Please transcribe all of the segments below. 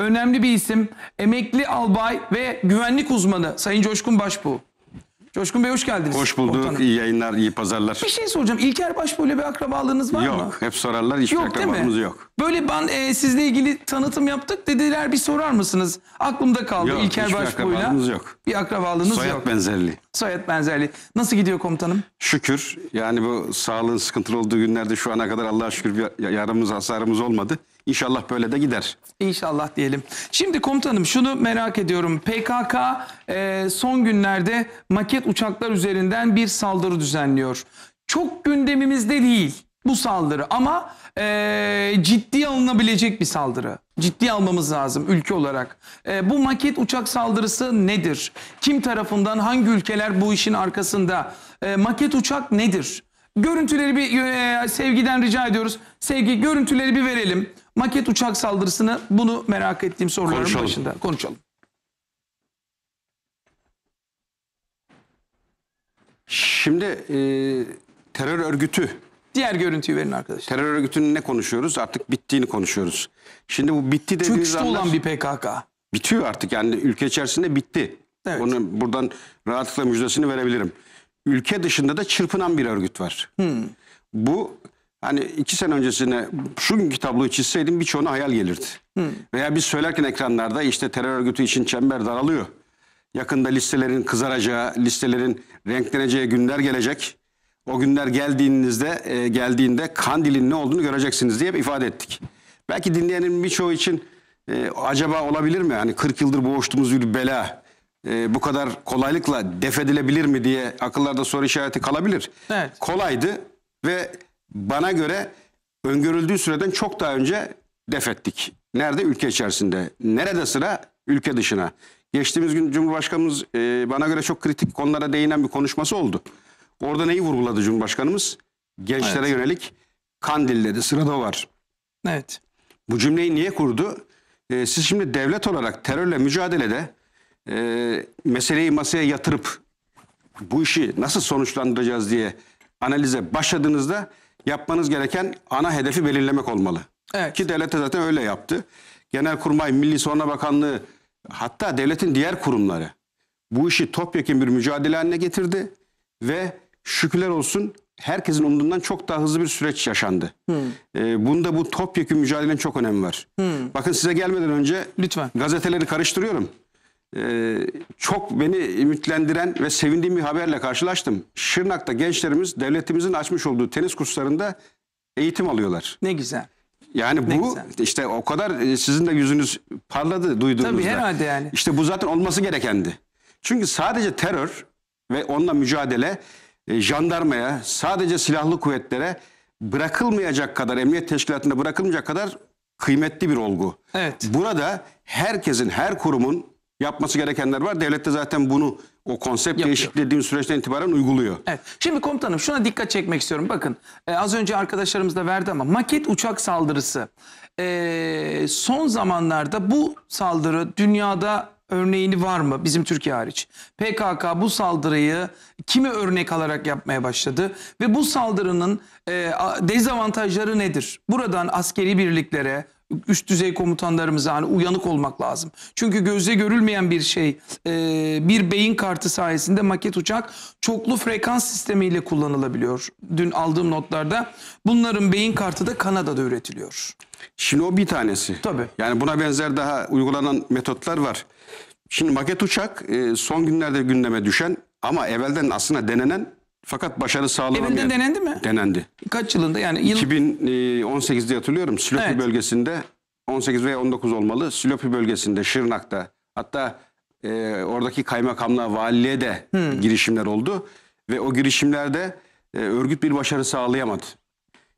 önemli bir isim. Emekli albay ve güvenlik uzmanı Sayın Coşkun Başbuğ. Coşkun Bey hoş geldiniz. Hoş bulduk. Komutanım. İyi yayınlar, iyi pazarlar. Bir şey soracağım. İlker Başbuğ ile bir akrabalığınız var yok, mı? Yok. Hep sorarlar. Hiçbir yok, akrabalığımız yok. Böyle ben e, sizle ilgili tanıtım yaptık. Dediler bir sorar mısınız? Aklımda kaldı yok, İlker Başbuğ'la. Yok. Hiçbir akrabalığımız yok. Bir akrabalığınız Soyad yok. Soyad benzerliği. Soyad benzerliği. Nasıl gidiyor komutanım? Şükür. Yani bu sağlığın sıkıntılı olduğu günlerde şu ana kadar Allah'a şükür bir yaramız, hasarımız olmadı. İnşallah böyle de gider. İnşallah diyelim. Şimdi komutanım şunu merak ediyorum. PKK e, son günlerde maket uçaklar üzerinden bir saldırı düzenliyor. Çok gündemimizde değil bu saldırı ama e, ciddiye alınabilecek bir saldırı. Ciddi almamız lazım ülke olarak. E, bu maket uçak saldırısı nedir? Kim tarafından hangi ülkeler bu işin arkasında? E, maket uçak nedir? Görüntüleri bir e, sevgiden rica ediyoruz. Sevgi görüntüleri bir verelim. Maket uçak saldırısını bunu merak ettiğim soruların Konuşalım. başında. Konuşalım. Şimdi e, terör örgütü. Diğer görüntüyü verin arkadaşlar. Terör örgütünün ne konuşuyoruz? Artık bittiğini konuşuyoruz. Şimdi bu bitti dediğiniz Çöküşte anlar, olan bir PKK. Bitiyor artık yani ülke içerisinde bitti. Evet. Onu buradan rahatlıkla müjdesini verebilirim. Ülke dışında da çırpınan bir örgüt var. Hmm. Bu Hani iki sene öncesine şu günkü tabloyu çizseydim birçoğuna hayal gelirdi. Hı. Veya biz söylerken ekranlarda işte terör örgütü için çember daralıyor. Yakında listelerin kızaracağı, listelerin renkleneceği günler gelecek. O günler geldiğinizde e, geldiğinde Kandil'in ne olduğunu göreceksiniz diye ifade ettik. Belki dinleyenin birçoğu için e, acaba olabilir mi? Hani 40 yıldır boğuştuğumuz bir bela e, bu kadar kolaylıkla defedilebilir mi diye akıllarda soru işareti kalabilir. Evet. Kolaydı ve bana göre öngörüldüğü süreden çok daha önce def ettik. Nerede? Ülke içerisinde. Nerede sıra? Ülke dışına. Geçtiğimiz gün Cumhurbaşkanımız e, bana göre çok kritik konulara değinen bir konuşması oldu. Orada neyi vurguladı Cumhurbaşkanımız? Gençlere evet. yönelik kandil dedi. Sırada var. Evet. Bu cümleyi niye kurdu? E, siz şimdi devlet olarak terörle mücadelede e, meseleyi masaya yatırıp bu işi nasıl sonuçlandıracağız diye analize başladığınızda yapmanız gereken ana hedefi belirlemek olmalı. Evet. Ki devlet de zaten öyle yaptı. Genelkurmay, Milli Sonra Bakanlığı hatta devletin diğer kurumları bu işi topyekun bir mücadele haline getirdi ve şükürler olsun herkesin umduğundan çok daha hızlı bir süreç yaşandı. Hmm. Ee, bunda bu topyekun mücadelenin çok önemi var. Hmm. Bakın size gelmeden önce Lütfen. gazeteleri karıştırıyorum. Ee, çok beni ümitlendiren ve sevindiğim bir haberle karşılaştım. Şırnak'ta gençlerimiz devletimizin açmış olduğu tenis kurslarında eğitim alıyorlar. Ne güzel. Yani bu işte o kadar e, sizin de yüzünüz parladı duyduğunuzda. Tabii herhalde yani. İşte bu zaten olması gerekendi. Çünkü sadece terör ve onunla mücadele e, jandarmaya, sadece silahlı kuvvetlere bırakılmayacak kadar, emniyet teşkilatında bırakılmayacak kadar kıymetli bir olgu. Evet. Burada herkesin, her kurumun yapması gerekenler var. Devlet de zaten bunu o konsept değişiklediğim değişikliği dediğim süreçten itibaren uyguluyor. Evet. Şimdi komutanım şuna dikkat çekmek istiyorum. Bakın e, az önce arkadaşlarımız da verdi ama maket uçak saldırısı. E, son zamanlarda bu saldırı dünyada örneğini var mı bizim Türkiye hariç? PKK bu saldırıyı kimi örnek alarak yapmaya başladı ve bu saldırının e, dezavantajları nedir? Buradan askeri birliklere, üst düzey komutanlarımıza hani uyanık olmak lazım. Çünkü gözle görülmeyen bir şey e, bir beyin kartı sayesinde maket uçak çoklu frekans sistemiyle kullanılabiliyor. Dün aldığım notlarda bunların beyin kartı da Kanada'da üretiliyor. Şimdi o bir tanesi. Tabii. Yani buna benzer daha uygulanan metotlar var. Şimdi maket uçak e, son günlerde gündeme düşen ama evvelden aslında denenen fakat başarı sağlanamayan. Evvelden denendi mi? Denendi. Kaç yılında yani? Yıl... 2018'de e, hatırlıyorum Silopi evet. bölgesinde 18 veya 19 olmalı. Silopi bölgesinde Şırnak'ta hatta e, oradaki kaymakamlığa valiliğe de hmm. girişimler oldu. Ve o girişimlerde e, örgüt bir başarı sağlayamadı.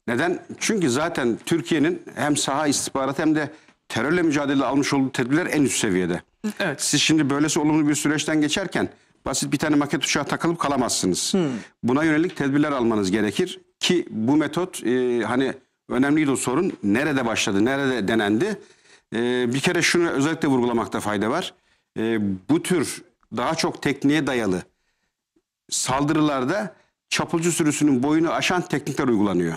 Neden? Çünkü zaten Türkiye'nin hem saha istihbaratı hem de terörle mücadele almış olduğu tedbirler en üst seviyede. Evet. Siz şimdi böylesi olumlu bir süreçten geçerken basit bir tane maket uçağa takılıp kalamazsınız. Hmm. Buna yönelik tedbirler almanız gerekir ki bu metot e, hani önemliydi o sorun. Nerede başladı, nerede denendi? E, bir kere şunu özellikle vurgulamakta fayda var. E, bu tür daha çok tekniğe dayalı saldırılarda çapulcu sürüsünün boyunu aşan teknikler uygulanıyor.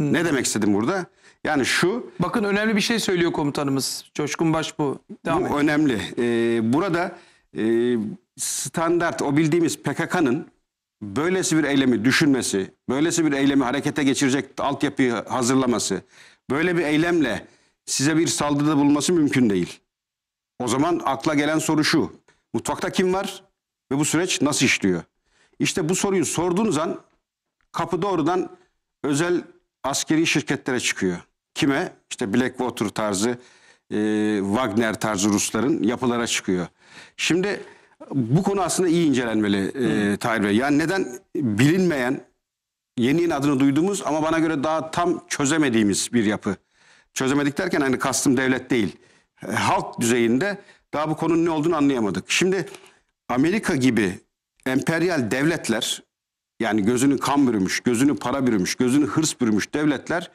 Hı. Ne demek istedim burada? Yani şu... Bakın önemli bir şey söylüyor komutanımız. Coşkun Baş bu. Devam bu et. önemli. Ee, burada e, standart o bildiğimiz PKK'nın böylesi bir eylemi düşünmesi, böylesi bir eylemi harekete geçirecek altyapıyı hazırlaması, böyle bir eylemle size bir saldırıda bulunması mümkün değil. O zaman akla gelen soru şu. Mutfakta kim var ve bu süreç nasıl işliyor? İşte bu soruyu sorduğunuz an kapı doğrudan özel askeri şirketlere çıkıyor. Kime? İşte Blackwater tarzı, e, Wagner tarzı Rusların yapılara çıkıyor. Şimdi bu konu aslında iyi incelenmeli e, Tahir Bey. Yani neden bilinmeyen, yeni adını duyduğumuz ama bana göre daha tam çözemediğimiz bir yapı. Çözemedik derken hani kastım devlet değil. Halk düzeyinde daha bu konunun ne olduğunu anlayamadık. Şimdi Amerika gibi emperyal devletler yani gözünü kan bürümüş, gözünü para bürümüş, gözünü hırs bürümüş devletler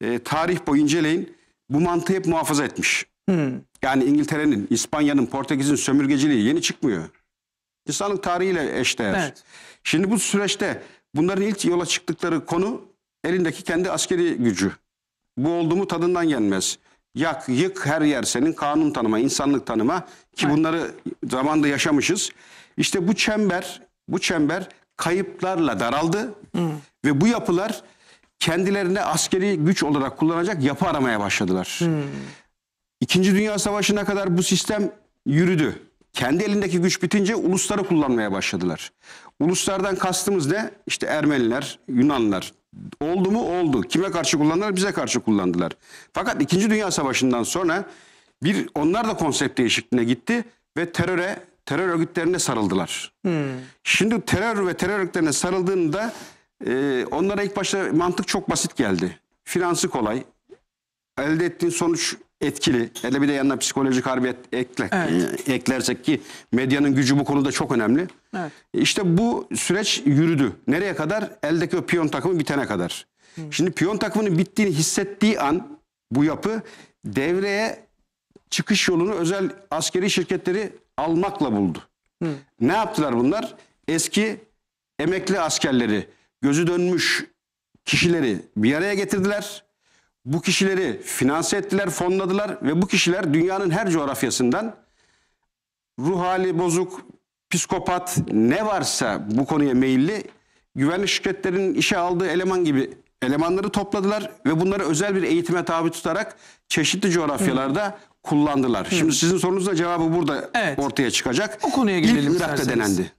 e, tarih boyunca inceleyin bu mantığı hep muhafaza etmiş. Hmm. Yani İngiltere'nin, İspanya'nın, Portekiz'in sömürgeciliği yeni çıkmıyor. İnsanlık tarihiyle eşdeğer. Evet. Şimdi bu süreçte bunların ilk yola çıktıkları konu elindeki kendi askeri gücü. Bu oldu mu tadından gelmez. Yak, yık her yer senin kanun tanıma, insanlık tanıma ki bunları zamanda yaşamışız. İşte bu çember, bu çember kayıplarla daraldı Hı. ve bu yapılar kendilerine askeri güç olarak kullanacak yapı aramaya başladılar. Hı. İkinci Dünya Savaşı'na kadar bu sistem yürüdü. Kendi elindeki güç bitince ulusları kullanmaya başladılar. Uluslardan kastımız ne? İşte Ermeniler, Yunanlar. Oldu mu? Oldu. Kime karşı kullandılar? Bize karşı kullandılar. Fakat İkinci Dünya Savaşı'ndan sonra bir onlar da konsept değişikliğine gitti ve teröre terör örgütlerine sarıldılar. Hmm. Şimdi terör ve terör örgütlerine sarıldığında e, onlara ilk başta mantık çok basit geldi. Finansı kolay, elde ettiğin sonuç etkili. Hele bir de yanına psikolojik harbi ekle, evet. E, eklersek ki medyanın gücü bu konuda çok önemli. Evet. İşte bu süreç yürüdü. Nereye kadar? Eldeki o piyon takımı bitene kadar. Hmm. Şimdi piyon takımının bittiğini hissettiği an bu yapı devreye çıkış yolunu özel askeri şirketleri almakla buldu. Hı. Ne yaptılar bunlar? Eski emekli askerleri, gözü dönmüş kişileri bir araya getirdiler. Bu kişileri finanse ettiler, fonladılar ve bu kişiler dünyanın her coğrafyasından ruh hali bozuk, psikopat ne varsa bu konuya meyilli güvenlik şirketlerinin işe aldığı eleman gibi elemanları topladılar ve bunları özel bir eğitime tabi tutarak çeşitli coğrafyalarda kullandılar. Hı. Şimdi sizin sorunuzda cevabı burada evet. ortaya çıkacak. O konuya gelelim İlk Irak'ta isterseniz. denendi.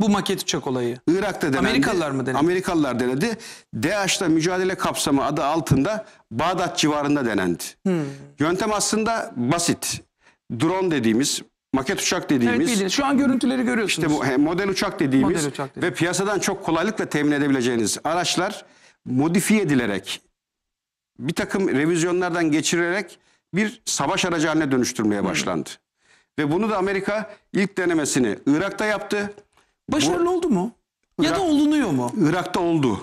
Bu maket uçak olayı. Irak'ta denendi. Amerikalılar mı denedi? Amerikalılar denedi. DAEŞ'le mücadele kapsamı adı altında Bağdat civarında denendi. Hmm. Yöntem aslında basit. Drone dediğimiz, maket uçak dediğimiz. Evet bildiğiniz. Şu an görüntüleri görüyorsunuz. İşte bu model uçak dediğimiz model uçak ve piyasadan çok kolaylıkla temin edebileceğiniz araçlar modifiye edilerek bir takım revizyonlardan geçirerek bir savaş aracı haline dönüştürmeye başlandı. Hı. Ve bunu da Amerika ilk denemesini Irak'ta yaptı. Başarılı bu, oldu mu? Irak, ya da olunuyor mu? Irak'ta oldu.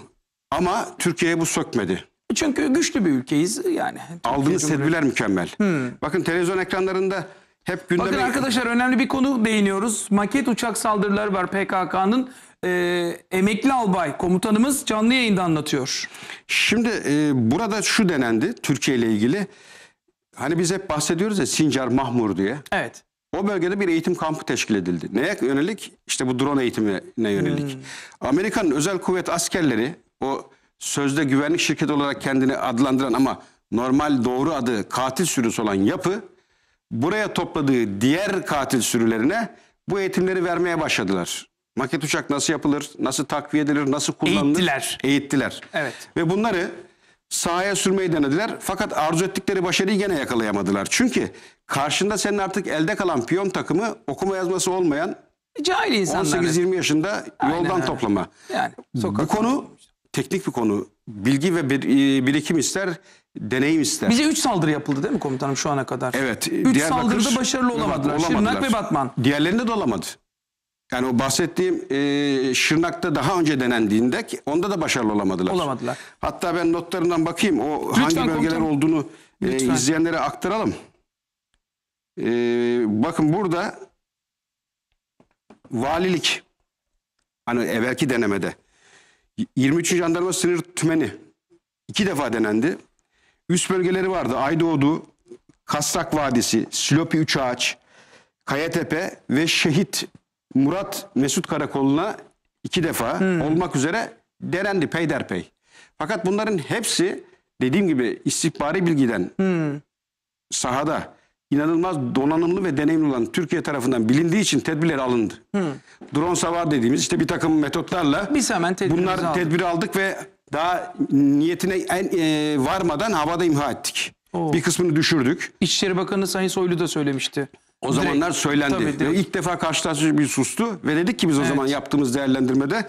Ama Türkiye'ye bu sökmedi. Çünkü güçlü bir ülkeyiz yani. Türkiye Aldığınız tedbirler mükemmel. Hmm. Bakın televizyon ekranlarında hep gündeme... Bakın arkadaşlar önemli bir konu değiniyoruz. Maket uçak saldırıları var PKK'nın. E, ee, emekli albay komutanımız canlı yayında anlatıyor. Şimdi e, burada şu denendi Türkiye ile ilgili. Hani biz hep bahsediyoruz ya Sincar Mahmur diye. Evet. O bölgede bir eğitim kampı teşkil edildi. Neye yönelik? İşte bu drone eğitimine yönelik. Hmm. Amerikan özel kuvvet askerleri o sözde güvenlik şirketi olarak kendini adlandıran ama normal doğru adı katil sürüsü olan yapı buraya topladığı diğer katil sürülerine bu eğitimleri vermeye başladılar. Maket uçak nasıl yapılır, nasıl takviye edilir, nasıl kullanılır? Eğittiler. Eğittiler. Evet. Ve bunları sahaya sürmeyi denediler. Fakat arzu ettikleri başarıyı gene yakalayamadılar. Çünkü karşında senin artık elde kalan piyon takımı okuma yazması olmayan cahil insanlar. 18-20 yaşında yoldan öyle. toplama. Yani Bu konu teknik bir konu. Bilgi ve bir, e, birikim ister, deneyim ister. Bize 3 saldırı yapıldı değil mi komutanım şu ana kadar? Evet. 3 saldırıda başarılı olamadılar. olamadılar. Şırnak ve Batman. Diğerlerinde de olamadı. Yani o bahsettiğim e, Şırnak'ta daha önce denendiğinde onda da başarılı olamadılar. Olamadılar. Hatta ben notlarından bakayım o Lütfen hangi bölgeler komutanım. olduğunu e, izleyenlere aktaralım. E, bakın burada valilik hani evvelki denemede 23. Jandarma Sınır Tümeni iki defa denendi. Üst bölgeleri vardı. Aydoğdu, Kasrak Vadisi, Silopi Üçağaç, Kayatepe ve Şehit Murat Mesut Karakoluna iki defa hmm. olmak üzere derendi peyderpey. Fakat bunların hepsi dediğim gibi istihbari bilgiden hmm. sahada inanılmaz donanımlı ve deneyimli olan Türkiye tarafından bilindiği için tedbirler alındı. Hmm. Drone savar dediğimiz işte bir takım metotlarla biz hemen bunlar aldık. tedbiri aldık ve daha niyetine en, e, varmadan havada imha ettik. Oo. Bir kısmını düşürdük. İçişleri Bakanı Sayın Soylu da söylemişti. O Direkt, zamanlar söylendi. Tabii, ve ilk defa karşılaşmış bir sustu ve dedik ki biz o zaman yaptığımız değerlendirmede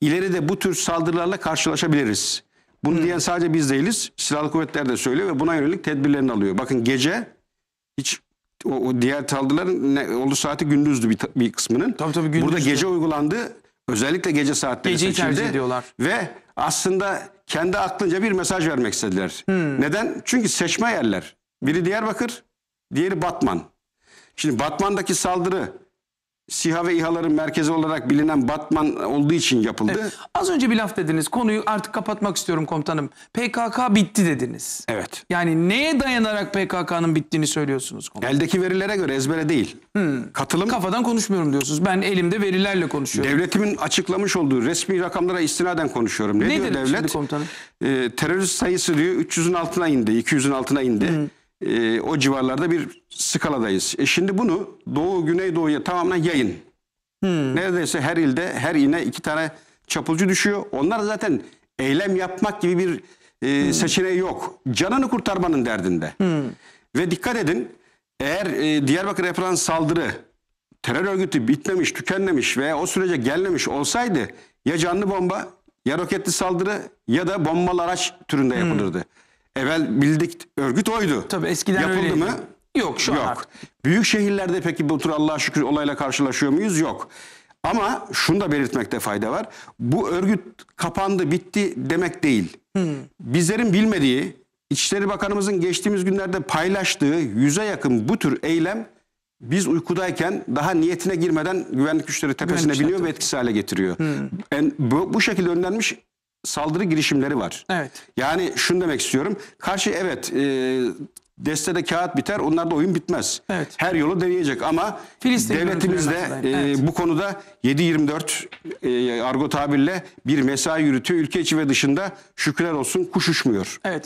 ileride bu tür saldırılarla karşılaşabiliriz. Bunu hmm. diyen sadece biz değiliz. Silahlı kuvvetler de söylüyor ve buna yönelik tedbirlerini alıyor. Bakın gece hiç o, o diğer saldırıların ne, olduğu saati gündüzdü bir, bir kısmının. Tabii tabii gündüzdü. Burada gece uygulandı. Özellikle gece saatleri Geceyi seçildi. tercih ediyorlar. Ve aslında kendi aklınca bir mesaj vermek istediler. Hmm. Neden? Çünkü seçme yerler. Biri Diyarbakır, diğeri Batman. Şimdi Batman'daki saldırı SİHA ve İHA'ların merkezi olarak bilinen Batman olduğu için yapıldı. Evet. Az önce bir laf dediniz. Konuyu artık kapatmak istiyorum komutanım. PKK bitti dediniz. Evet. Yani neye dayanarak PKK'nın bittiğini söylüyorsunuz komutanım? Eldeki verilere göre ezbere değil. Hmm. Katılım. Kafadan konuşmuyorum diyorsunuz. Ben elimde verilerle konuşuyorum. Devletimin açıklamış olduğu resmi rakamlara istinaden konuşuyorum. Ne Nedir diyor devlet? Şimdi komutanım? E, terörist sayısı diyor 300'ün altına indi, 200'ün altına indi. Hmm e, o civarlarda bir skaladayız. E şimdi bunu Doğu Güneydoğu'ya tamamen yayın. Hmm. Neredeyse her ilde her ine iki tane çapulcu düşüyor. Onlar zaten eylem yapmak gibi bir e, hmm. seçeneği yok. Canını kurtarmanın derdinde. Hmm. Ve dikkat edin eğer e, Diyarbakır yapılan saldırı terör örgütü bitmemiş, tükenmemiş ve o sürece gelmemiş olsaydı ya canlı bomba ya roketli saldırı ya da bombalı araç türünde hmm. yapılırdı. Hmm. Evvel bildik örgüt oydu. Tabii eskiden Yapıldı öyleydi. mı? Yok şu Yok. an Büyük şehirlerde peki bu tür Allah'a şükür olayla karşılaşıyor muyuz? Yok. Ama şunu da belirtmekte fayda var. Bu örgüt kapandı, bitti demek değil. Hmm. Bizlerin bilmediği, İçişleri Bakanımızın geçtiğimiz günlerde paylaştığı yüze yakın bu tür eylem biz uykudayken daha niyetine girmeden güvenlik güçleri tepesine güvenlik biniyor ve etkisiz hale getiriyor. Hmm. Yani bu, bu şekilde önlenmiş saldırı girişimleri var. Evet. Yani şunu demek istiyorum. Karşı evet e, destede kağıt biter onlar da oyun bitmez. Evet. Her yolu deneyecek ama Filistin devletimiz e, evet. bu konuda 7-24 e, argo tabirle bir mesai yürütüyor. Ülke içi ve dışında şükürler olsun kuş uçmuyor. Evet.